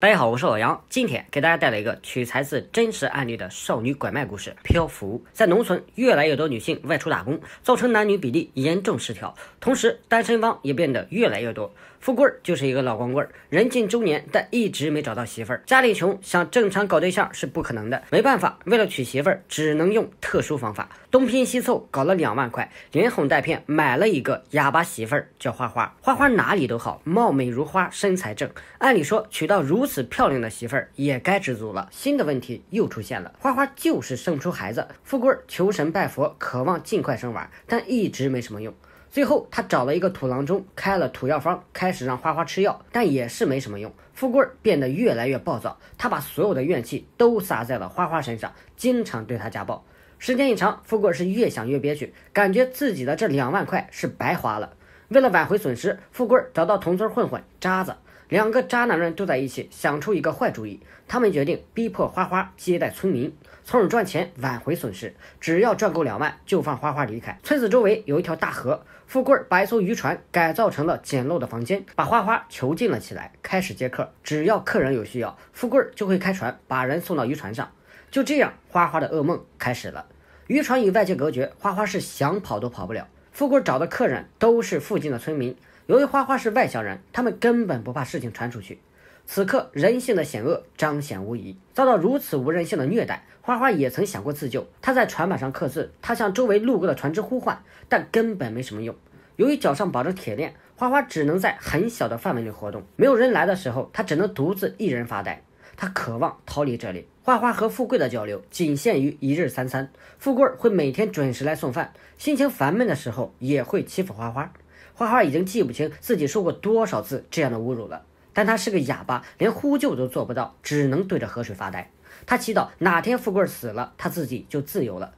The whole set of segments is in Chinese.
大家好，我是老杨，今天给大家带来一个取材自真实案例的少女拐卖故事。漂浮在农村，越来越多女性外出打工，造成男女比例严重失调，同时单身汪也变得越来越多。富贵就是一个老光棍，人近中年，但一直没找到媳妇儿。家里穷，想正常搞对象是不可能的，没办法，为了娶媳妇儿，只能用特殊方法，东拼西凑搞了两万块，连哄带骗买了一个哑巴媳妇儿，叫花花。花花哪里都好，貌美如花，身材正。按理说娶到如此漂亮的媳妇儿也该知足了。新的问题又出现了，花花就是生不出孩子。富贵儿求神拜佛，渴望尽快生娃，但一直没什么用。最后，他找了一个土郎中，开了土药方，开始让花花吃药，但也是没什么用。富贵儿变得越来越暴躁，他把所有的怨气都撒在了花花身上，经常对她家暴。时间一长，富贵儿是越想越憋屈，感觉自己的这两万块是白花了。为了挽回损失，富贵儿找到同村混混渣子。两个渣男人都在一起，想出一个坏主意。他们决定逼迫花花接待村民，从而赚钱挽回损失。只要赚够两万，就放花花离开。村子周围有一条大河，富贵儿把一艘渔船改造成了简陋的房间，把花花囚禁了起来，开始接客。只要客人有需要，富贵儿就会开船把人送到渔船上。就这样，花花的噩梦开始了。渔船与外界隔绝，花花是想跑都跑不了。富贵儿找的客人都是附近的村民。由于花花是外乡人，他们根本不怕事情传出去。此刻，人性的险恶彰显无疑。遭到如此无人性的虐待，花花也曾想过自救。他在船板上刻字，他向周围路过的船只呼唤，但根本没什么用。由于脚上绑着铁链，花花只能在很小的范围内活动。没有人来的时候，他只能独自一人发呆。他渴望逃离这里。花花和富贵的交流仅限于一日三餐，富贵会每天准时来送饭。心情烦闷的时候，也会欺负花花。花花已经记不清自己受过多少次这样的侮辱了，但他是个哑巴，连呼救都做不到，只能对着河水发呆。他祈祷哪天富贵死了，他自己就自由了。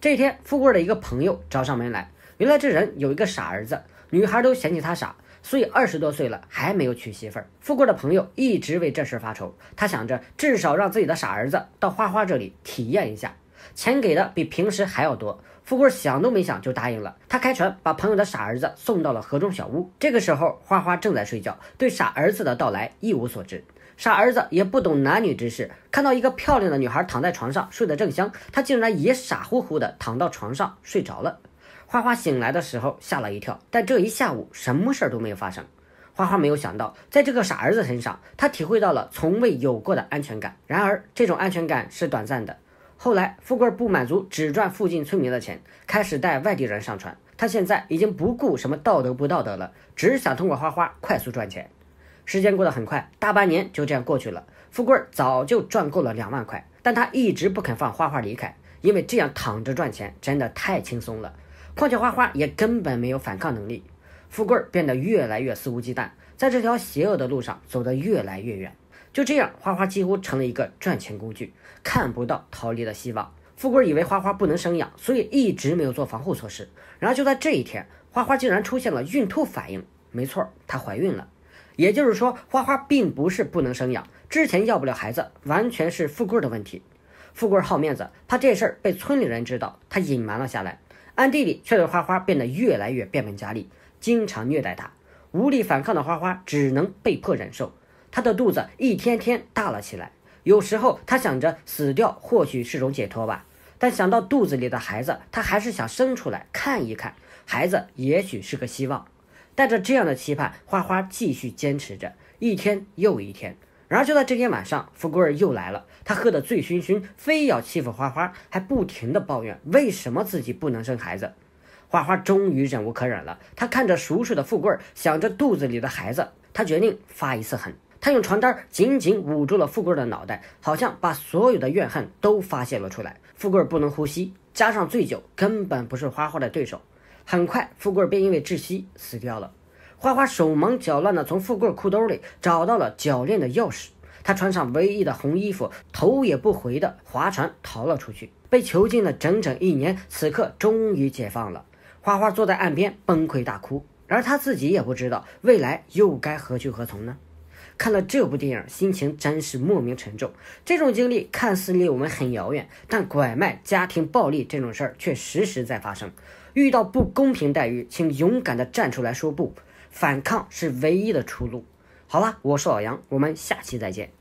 这天，富贵的一个朋友找上门来。原来这人有一个傻儿子，女孩都嫌弃他傻，所以二十多岁了还没有娶媳妇儿。富贵的朋友一直为这事儿发愁，他想着至少让自己的傻儿子到花花这里体验一下。钱给的比平时还要多，富贵想都没想就答应了。他开船把朋友的傻儿子送到了河中小屋。这个时候，花花正在睡觉，对傻儿子的到来一无所知。傻儿子也不懂男女之事，看到一个漂亮的女孩躺在床上睡得正香，他竟然也傻乎乎的躺到床上睡着了。花花醒来的时候吓了一跳，但这一下午什么事儿都没有发生。花花没有想到，在这个傻儿子身上，她体会到了从未有过的安全感。然而，这种安全感是短暂的。后来，富贵不满足只赚附近村民的钱，开始带外地人上船。他现在已经不顾什么道德不道德了，只想通过花花快速赚钱。时间过得很快，大半年就这样过去了。富贵早就赚够了两万块，但他一直不肯放花花离开，因为这样躺着赚钱真的太轻松了。况且花花也根本没有反抗能力。富贵变得越来越肆无忌惮，在这条邪恶的路上走得越来越远。就这样，花花几乎成了一个赚钱工具，看不到逃离的希望。富贵以为花花不能生养，所以一直没有做防护措施。然而就在这一天，花花竟然出现了孕吐反应，没错，她怀孕了。也就是说，花花并不是不能生养，之前要不了孩子，完全是富贵的问题。富贵好面子，怕这事儿被村里人知道，他隐瞒了下来，暗地里却对花花变得越来越变本加厉，经常虐待她。无力反抗的花花只能被迫忍受。她的肚子一天天大了起来，有时候她想着死掉或许是种解脱吧，但想到肚子里的孩子，她还是想生出来看一看。孩子也许是个希望。带着这样的期盼，花花继续坚持着一天又一天。然而就在这天晚上，富贵儿又来了，他喝得醉醺醺，非要欺负花花，还不停地抱怨为什么自己不能生孩子。花花终于忍无可忍了，她看着熟睡的富贵儿，想着肚子里的孩子，她决定发一次狠。他用床单紧紧捂住了富贵的脑袋，好像把所有的怨恨都发泄了出来。富贵不能呼吸，加上醉酒，根本不是花花的对手。很快，富贵便因为窒息死掉了。花花手忙脚乱地从富贵裤兜里找到了铰链的钥匙，他穿上唯一的红衣服，头也不回地划船逃了出去。被囚禁了整整一年，此刻终于解放了。花花坐在岸边崩溃大哭，而他自己也不知道未来又该何去何从呢？看了这部电影，心情真是莫名沉重。这种经历看似离我们很遥远，但拐卖、家庭暴力这种事儿却时时在在发生。遇到不公平待遇，请勇敢地站出来说不，反抗是唯一的出路。好了，我是老杨，我们下期再见。